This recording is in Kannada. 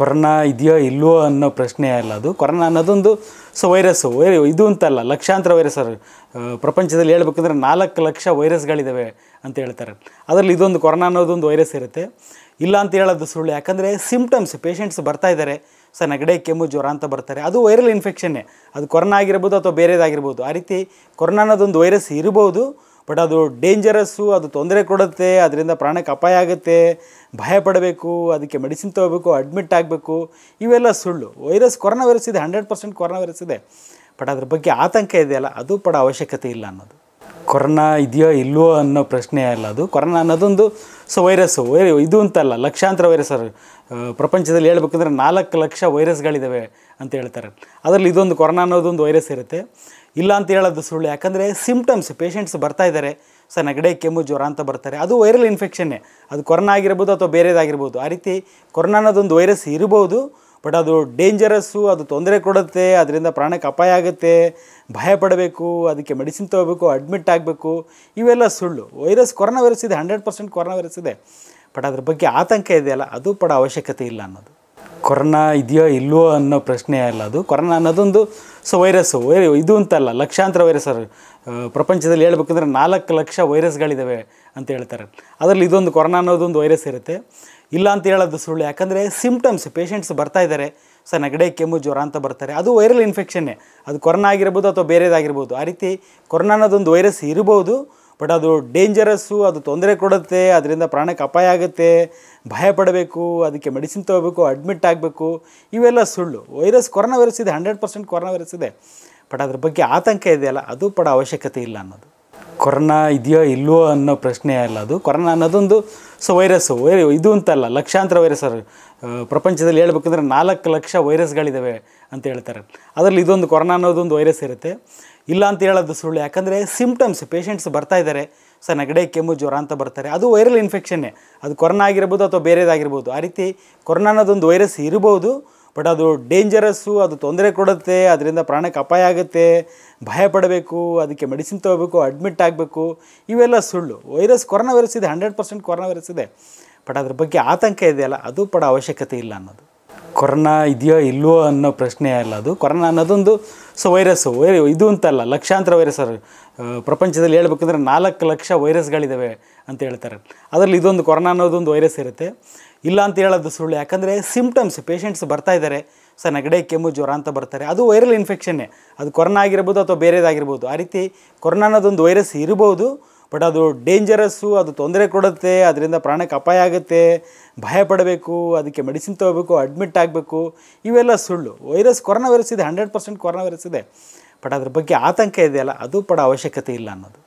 ಕೊರೋನಾ ಇದೆಯೋ ಇಲ್ವೋ ಅನ್ನೋ ಪ್ರಶ್ನೆ ಅಲ್ಲ ಅದು ಕೊರೋನಾ ಅನ್ನೋದೊಂದು ಸೊ ವೈರಸ್ಸು ವೈರ್ ಇದು ಅಂತಲ್ಲ ಲಕ್ಷಾಂತರ ವೈರಸ್ ಪ್ರಪಂಚದಲ್ಲಿ ಹೇಳ್ಬೇಕಂದ್ರೆ ನಾಲ್ಕು ಲಕ್ಷ ವೈರಸ್ಗಳಿದ್ದಾವೆ ಅಂತ ಹೇಳ್ತಾರೆ ಅದರಲ್ಲಿ ಇದೊಂದು ಕೊರೋನಾ ಅನ್ನೋದೊಂದು ವೈರಸ್ ಇರುತ್ತೆ ಇಲ್ಲ ಅಂತ ಹೇಳೋದು ಸುಳ್ಳು ಯಾಕಂದರೆ ಸಿಂಪ್ಟಮ್ಸ್ ಪೇಷೆಂಟ್ಸ್ ಬರ್ತಾ ಇದ್ದಾರೆ ಸೊ ನೆಗಡೆ ಕೆಮ್ಮು ಜ್ವರ ಅಂತ ಬರ್ತಾರೆ ಅದು ವೈರಲ್ ಇನ್ಫೆಕ್ಷನ್ನೇ ಅದು ಕೊರೋನಾ ಆಗಿರ್ಬೋದು ಅಥವಾ ಬೇರೆದಾಗಿರ್ಬೋದು ಆ ರೀತಿ ಕೊರೋನಾ ಅನ್ನೋದೊಂದು ವೈರಸ್ ಇರ್ಬೋದು ಬಟ್ ಅದು ಡೇಂಜರಸ್ಸು ಅದು ತೊಂದರೆ ಕೊಡುತ್ತೆ ಅದರಿಂದ ಪ್ರಾಣಕ್ಕೆ ಅಪಾಯ ಆಗುತ್ತೆ ಭಯ ಪಡಬೇಕು ಅದಕ್ಕೆ ಮೆಡಿಸಿನ್ ತೊಗೋಬೇಕು ಅಡ್ಮಿಟ್ ಆಗಬೇಕು ಇವೆಲ್ಲ ಸುಳ್ಳು ವೈರಸ್ ಕೊರೋನಾ ವೈರಸ್ ಇದೆ ಹಂಡ್ರೆಡ್ ಪರ್ಸೆಂಟ್ ಕೊರೋನಾ ವೈರಸ್ ಇದೆ ಬಟ್ ಅದ್ರ ಬಗ್ಗೆ ಆತಂಕ ಇದೆಯಲ್ಲ ಅದು ಪಡ ಅವಶ್ಯಕತೆ ಇಲ್ಲ ಅನ್ನೋದು ಕೊರೋನಾ ಇದೆಯೋ ಇಲ್ವೋ ಅನ್ನೋ ಪ್ರಶ್ನೆ ಅಲ್ಲ ಅದು ಕೊರೋನಾ ಅನ್ನೋದೊಂದು ಸೊ ವೈರಸ್ಸು ವೈ ಇದು ಅಂತಲ್ಲ ಲಕ್ಷಾಂತರ ವೈರಸ್ ಪ್ರಪಂಚದಲ್ಲಿ ಹೇಳ್ಬೇಕಂದ್ರೆ ನಾಲ್ಕು ಲಕ್ಷ ವೈರಸ್ಗಳಿದ್ದಾವೆ ಅಂತ ಹೇಳ್ತಾರೆ ಅದರಲ್ಲಿ ಇದೊಂದು ಕೊರೋನಾ ಅನ್ನೋದೊಂದು ವೈರಸ್ ಇರುತ್ತೆ ಇಲ್ಲ ಅಂತ ಹೇಳೋದು ಸುಳ್ಳು ಯಾಕಂದರೆ ಸಿಂಪ್ಟಮ್ಸ್ ಪೇಷಂಟ್ಸ್ ಬರ್ತಾ ಇದ್ದಾರೆ ಸರ್ ನೆಗಡೆ ಕೆಮ್ಮು ಜ್ವರ ಅಂತ ಬರ್ತಾರೆ ಅದು ವೈರಲ್ ಇನ್ಫೆಕ್ಷನ್ನೇ ಅದು ಕೊರೋನಾ ಆಗಿರ್ಬೋದು ಅಥವಾ ಬೇರೆದಾಗಿರ್ಬೋದು ಆ ರೀತಿ ಕೊರೋನಾ ಅನ್ನೋದೊಂದು ವೈರಸ್ ಇರ್ಬೋದು ಬಟ್ ಅದು ಡೇಂಜರಸ್ಸು ಅದು ತೊಂದರೆ ಕೊಡುತ್ತೆ ಅದರಿಂದ ಪ್ರಾಣಕ್ಕೆ ಅಪಾಯ ಆಗುತ್ತೆ ಭಯ ಪಡಬೇಕು ಅದಕ್ಕೆ ಮೆಡಿಸಿನ್ ತೊಗೋಬೇಕು ಅಡ್ಮಿಟ್ ಆಗಬೇಕು ಇವೆಲ್ಲ ಸುಳ್ಳು ವೈರಸ್ ಕೊರೋನಾ ವೈರಸ್ ಇದೆ ಹಂಡ್ರೆಡ್ ಪರ್ಸೆಂಟ್ ಕೊರೋನಾ ವೈರಸ್ ಇದೆ ಬಟ್ ಅದ್ರ ಬಗ್ಗೆ ಆತಂಕ ಇದೆಯಲ್ಲ ಅದು ಪಡ ಅವಶ್ಯಕತೆ ಇಲ್ಲ ಅನ್ನೋದು ಕೊರೋನಾ ಇದೆಯೋ ಇಲ್ವೋ ಅನ್ನೋ ಪ್ರಶ್ನೆ ಅಲ್ಲ ಅದು ಕೊರೋನಾ ಅನ್ನೋದೊಂದು ಸೊ ವೈರಸ್ಸು ವೈ ಇದು ಅಂತಲ್ಲ ಲಕ್ಷಾಂತರ ವೈರಸ್ ಪ್ರಪಂಚದಲ್ಲಿ ಹೇಳ್ಬೇಕಂದ್ರೆ ನಾಲ್ಕು ಲಕ್ಷ ವೈರಸ್ಗಳಿದ್ದಾವೆ ಅಂತ ಹೇಳ್ತಾರೆ ಅದರಲ್ಲಿ ಇದೊಂದು ಕೊರೋನಾ ಅನ್ನೋದೊಂದು ವೈರಸ್ ಇರುತ್ತೆ ಇಲ್ಲ ಅಂತ ಹೇಳೋದು ಸುಳ್ಳು ಯಾಕಂದರೆ ಸಿಂಪ್ಟಮ್ಸ್ ಪೇಷಂಟ್ಸ್ ಬರ್ತಾ ಇದ್ದಾರೆ ಸೊ ನೆಗಡೆ ಕೆಮ್ಮು ಜ್ವರ ಅಂತ ಬರ್ತಾರೆ ಅದು ವೈರಲ್ ಇನ್ಫೆಕ್ಷನ್ನೇ ಅದು ಕೊರೋನಾ ಆಗಿರ್ಬೋದು ಅಥವಾ ಬೇರೆದಾಗಿರ್ಬೋದು ಆ ರೀತಿ ಕೊರೋನಾ ಅನ್ನೋದೊಂದು ವೈರಸ್ ಇರ್ಬೋದು ಬಟ್ ಅದು ಡೇಂಜರಸ್ಸು ಅದು ತೊಂದರೆ ಕೊಡುತ್ತೆ ಅದರಿಂದ ಪ್ರಾಣಕ್ಕೆ ಅಪಾಯ ಆಗುತ್ತೆ ಭಯ ಪಡಬೇಕು ಅದಕ್ಕೆ ಮೆಡಿಸಿನ್ ತೊಗೋಬೇಕು ಅಡ್ಮಿಟ್ ಆಗಬೇಕು ಇವೆಲ್ಲ ಸುಳ್ಳು ವೈರಸ್ ಕೊರೋನಾ ವೈರಸ್ ಇದೆ ಹಂಡ್ರೆಡ್ ಪರ್ಸೆಂಟ್ ಕೊರೋನಾ ವೈರಸ್ ಇದೆ ಬಟ್ ಅದ್ರ ಬಗ್ಗೆ ಆತಂಕ ಇದೆಯಲ್ಲ ಅದು ಪಡೋ ಅವಶ್ಯಕತೆ ಇಲ್ಲ ಅನ್ನೋದು ಕೊರೋನಾ ಇದೆಯೋ ಇಲ್ವೋ ಅನ್ನೋ ಪ್ರಶ್ನೆ ಅಲ್ಲ ಅದು ಕೊರೋನಾ ಅನ್ನೋದೊಂದು ಸೊ ವೈರಸ್ಸು ವೈರ ಇದು ಅಂತಲ್ಲ ಲಕ್ಷಾಂತರ ವೈರಸ್ ಪ್ರಪಂಚದಲ್ಲಿ ಹೇಳ್ಬೇಕಂದ್ರೆ ನಾಲ್ಕು ಲಕ್ಷ ವೈರಸ್ಗಳಿದ್ದಾವೆ ಅಂತ ಹೇಳ್ತಾರೆ ಅದರಲ್ಲಿ ಇದೊಂದು ಕೊರೋನಾ ಅನ್ನೋದೊಂದು ವೈರಸ್ ಇರುತ್ತೆ ಇಲ್ಲ ಅಂತ ಹೇಳೋದು ಸುಳ್ಳು ಯಾಕಂದರೆ ಸಿಂಪ್ಟಮ್ಸ್ ಪೇಷೆಂಟ್ಸ್ ಬರ್ತಾ ಇದ್ದಾರೆ ಸೊ ನೆಗಡೆ ಕೆಮ್ಮು ಜ್ವರ ಅಂತ ಬರ್ತಾರೆ ಅದು ವೈರಲ್ ಇನ್ಫೆಕ್ಷನ್ನೇ ಅದು ಕೊರೋನಾ ಆಗಿರ್ಬೋದು ಅಥವಾ ಬೇರೆದಾಗಿರ್ಬೋದು ಆ ರೀತಿ ಕೊರೋನಾ ಅನ್ನೋದೊಂದು ವೈರಸ್ ಇರ್ಬೋದು ಬಟ್ ಅದು ಡೇಂಜರಸ್ಸು ಅದು ತೊಂದರೆ ಕೊಡುತ್ತೆ ಅದರಿಂದ ಪ್ರಾಣಕ್ಕೆ ಅಪಾಯ ಆಗುತ್ತೆ ಭಯ ಪಡಬೇಕು ಅದಕ್ಕೆ ಮೆಡಿಸಿನ್ ತೊಗೋಬೇಕು ಅಡ್ಮಿಟ್ ಆಗಬೇಕು ಇವೆಲ್ಲ ಸುಳ್ಳು ವೈರಸ್ ಕೊರೋನಾ ವೈರಸ್ ಇದೆ ಹಂಡ್ರೆಡ್ ಪರ್ಸೆಂಟ್ ಕೊರೋನಾ ವೈರಸ್ ಇದೆ ಬಟ್ ಅದ್ರ ಬಗ್ಗೆ ಆತಂಕ ಇದೆಯಲ್ಲ ಅದು ಪಡ ಅವಶ್ಯಕತೆ ಇಲ್ಲ ಅನ್ನೋದು ಕೊರೋನಾ ಇದೆಯೋ ಇಲ್ವೋ ಅನ್ನೋ ಪ್ರಶ್ನೆ ಅಲ್ಲ ಅದು ಕೊರೋನಾ ಅನ್ನೋದೊಂದು ಸೊ ವೈರಸ್ಸು ವೈ ಇದು ಅಂತಲ್ಲ ಲಕ್ಷಾಂತರ ವೈರಸ್ ಪ್ರಪಂಚದಲ್ಲಿ ಹೇಳ್ಬೇಕಂದ್ರೆ ನಾಲ್ಕು ಲಕ್ಷ ವೈರಸ್ಗಳಿದ್ದಾವೆ ಅಂತ ಹೇಳ್ತಾರೆ ಅದರಲ್ಲಿ ಇದೊಂದು ಕೊರೋನಾ ಅನ್ನೋದೊಂದು ವೈರಸ್ ಇರುತ್ತೆ ಇಲ್ಲ ಅಂತ ಹೇಳೋದು ಸುಳ್ಳು ಯಾಕಂದರೆ ಸಿಂಪ್ಟಮ್ಸ್ ಪೇಷಂಟ್ಸ್ ಬರ್ತಾ ಇದ್ದಾರೆ ಸರ್ ನೆಗಡೆ ಕೆಮ್ಮು ಜ್ವರ ಅಂತ ಬರ್ತಾರೆ ಅದು ವೈರಲ್ ಇನ್ಫೆಕ್ಷನ್ನೇ ಅದು ಕೊರೋನಾ ಆಗಿರ್ಬೋದು ಅಥವಾ ಬೇರೆದಾಗಿರ್ಬೋದು ಆ ರೀತಿ ಕೊರೋನಾ ಅನ್ನೋದೊಂದು ವೈರಸ್ ಇರ್ಬೋದು ಬಟ್ ಅದು ಡೇಂಜರಸ್ಸು ಅದು ತೊಂದರೆ ಕೊಡುತ್ತೆ ಅದರಿಂದ ಪ್ರಾಣಕ್ಕೆ ಅಪಾಯ ಆಗುತ್ತೆ ಭಯ ಪಡಬೇಕು ಅದಕ್ಕೆ ಮೆಡಿಸಿನ್ ತೊಗೋಬೇಕು ಅಡ್ಮಿಟ್ ಆಗಬೇಕು ಇವೆಲ್ಲ ಸುಳ್ಳು ವೈರಸ್ ಕೊರೋನಾ ವೈರಸ್ ಇದೆ ಹಂಡ್ರೆಡ್ ಪರ್ಸೆಂಟ್ ಕೊರೋನಾ ವೈರಸ್ ಇದೆ ಬಟ್ ಅದ್ರ ಬಗ್ಗೆ ಆತಂಕ ಇದೆಯಲ್ಲ ಅದು ಪಡ ಅವಶ್ಯಕತೆ ಇಲ್ಲ ಅನ್ನೋದು